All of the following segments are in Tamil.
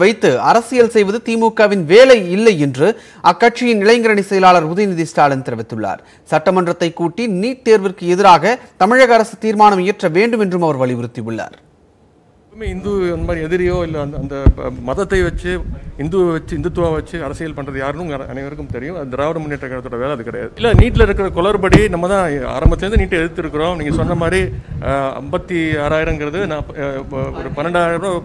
வைத்து அரசியல் செய்வது திமுகவின் வேலை இல்லை என்று அக்கட்சியின் இளைஞரணி செயலாளர் உதயநிதி ஸ்டாலின் தெரிவித்துள்ளார் சட்டமன்றத்தை கூட்டி நீட் தேர்விற்கு எதிராக தமிழக அரசு தீர்மானம் இயற்ற வேண்டும் என்றும் அவர் வலியுறுத்தியுள்ளார் எப்பவுமே இந்து அந்த மாதிரி எதிரியோ இல்லை அந்த அந்த மதத்தை வச்சு இந்துவை வச்சு இந்துத்துவம் வச்சு அரசியல் பண்ணுறது யாருன்னு அனைவருக்கும் தெரியும் அது திராவிட முன்னேற்ற கழகத்தோட வேலை அது கிடையாது இல்லை நீட்டில் இருக்கிற குளறுபடி நம்ம தான் ஆரம்பத்துலேருந்து நீட்டை எதிர்த்துருக்குறோம் நீங்கள் சொன்ன மாதிரி ஐம்பத்தி ஆறாயிரங்கிறது நான் ஒரு பன்னெண்டாயிரம்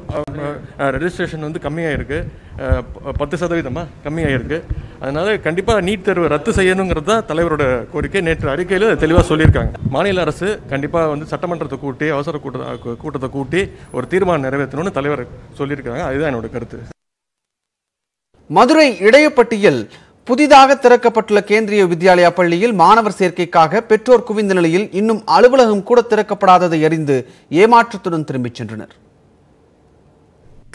ரெஜிஸ்ட்ரேஷன் வந்து கம்மியாக இருக்குது பத்து சதவீதமாக கம்மியாக இருக்குது அதனால் கண்டிப்பாக நீட் தேர்வு ரத்து செய்யணுங்கிறது தான் தலைவரோட கோரிக்கை நேற்று அறிக்கையில் தெளிவாக சொல்லியிருக்காங்க மாநில அரசு கண்டிப்பாக வந்து சட்டமன்றத்தை கூட்டி அவசர கூட்ட கூட்டத்தை கூட்டி ஒரு தீர்மானம் நிறைவேற்றணும்னு தலைவர் சொல்லியிருக்காங்க அதுதான் என்னோட கருத்து மதுரை இடையப்பட்டியில் புதிதாக திறக்கப்பட்டுள்ள கேந்திரிய வித்யாலயா பள்ளியில் மாணவர் சேர்க்கைக்காக பெற்றோர் குவிந்த நிலையில் இன்னும் அலுவலகம் கூட திறக்கப்படாததை அறிந்து ஏமாற்றத்துடன் திரும்பிச் சென்றனர்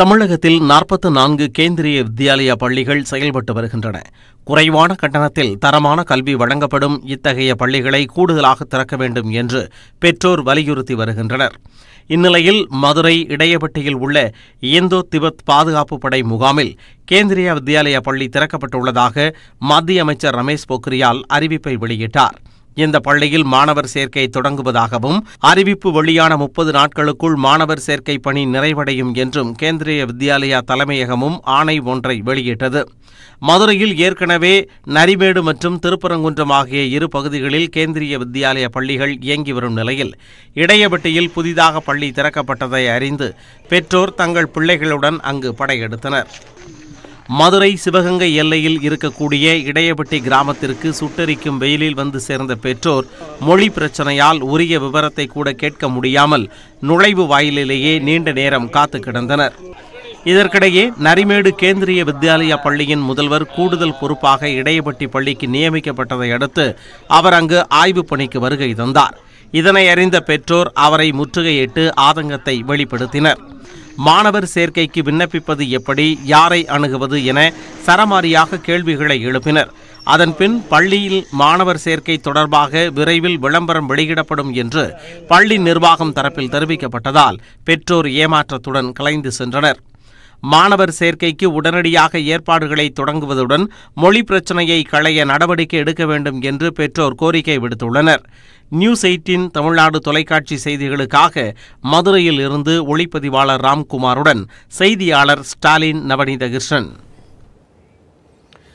தமிழகத்தில் நாற்பத்து நான்கு கேந்திரிய வித்யாலயா பள்ளிகள் செயல்பட்டு வருகின்றன குறைவான கட்டணத்தில் தரமான கல்வி வழங்கப்படும் இத்தகைய பள்ளிகளை கூடுதலாக திறக்க வேண்டும் என்று பெற்றோர் வலியுறுத்தி வருகின்றனர் இந்நிலையில் மதுரை இடையப்பட்டியில் உள்ள இந்தோ திபெத் பாதுகாப்பு படை முகாமில் கேந்திரிய வித்யாலயா பள்ளி திறக்கப்பட்டுள்ளதாக மத்திய அமைச்சர் ரமேஷ் பொக்ரியால் அறிவிப்பை வெளியிட்டார் இந்த பள்ளியில் மாணவர் சேர்க்கை தொடங்குவதாகவும் அறிவிப்பு வெளியான முப்பது நாட்களுக்குள் மாணவர் சேர்க்கை பணி நிறைவடையும் என்றும் கேந்திரிய வித்யாலயா தலைமையகமும் ஆணை ஒன்றை வெளியிட்டது மதுரையில் ஏற்கனவே நரிமேடு மற்றும் திருப்பரங்குன்றம் ஆகிய இரு பகுதிகளில் கேந்திரிய வித்யாலய பள்ளிகள் இயங்கி வரும் நிலையில் இடையபட்டியில் புதிதாக பள்ளி திறக்கப்பட்டதை அறிந்து பெற்றோர் தங்கள் பிள்ளைகளுடன் அங்கு படையெடுத்தனர் மதுரை சிவகங்கை எல்லையில் இருக்கக்கூடிய இடையபட்டி கிராமத்திற்கு சுட்டரிக்கும் வெயிலில் வந்து சேர்ந்த பெற்றோர் மொழி பிரச்சனையால் உரிய விவரத்தை கூட கேட்க முடியாமல் நுழைவு வாயிலிலேயே நீண்ட நேரம் காத்து கிடந்தனர் இதற்கிடையே நரிமேடு கேந்திரிய வித்யாலயா பள்ளியின் முதல்வர் கூடுதல் பொறுப்பாக இடையபட்டி பள்ளிக்கு நியமிக்கப்பட்டதை அடுத்து அவர் அங்கு ஆய்வுப் பணிக்கு வருகை தந்தார் இதனை அறிந்த பெற்றோர் அவரை முற்றுகையிட்டு ஆதங்கத்தை வெளிப்படுத்தினர் மாணவர் சேர்க்கைக்கு விண்ணப்பிப்பது எப்படி யாரை அணுகுவது என சரமாரியாக கேள்விகளை எழுப்பினர் அதன்பின் பள்ளியில் மாணவர் சேர்க்கை தொடர்பாக விரைவில் விளம்பரம் வெளியிடப்படும் என்று பள்ளி நிர்வாகம் தரப்பில் தெரிவிக்கப்பட்டதால் பெற்றோர் ஏமாற்றத்துடன் கலைந்து சென்றனர் மாணவர் சேர்க்கைக்கு உடனடியாக ஏற்பாடுகளை தொடங்குவதுடன் மொழி பிரச்சினையை களைய நடவடிக்கை எடுக்க வேண்டும் என்று பெற்றோர் கோரிக்கை விடுத்துள்ளனர் நியூஸ் எயிட்டின் தமிழ்நாடு தொலைக்காட்சி செய்திகளுக்காக மதுரையில் இருந்து ஒளிப்பதிவாளர் ராம்குமாருடன் செய்தியாளர் ஸ்டாலின் நவநீத கிருஷ்ணன்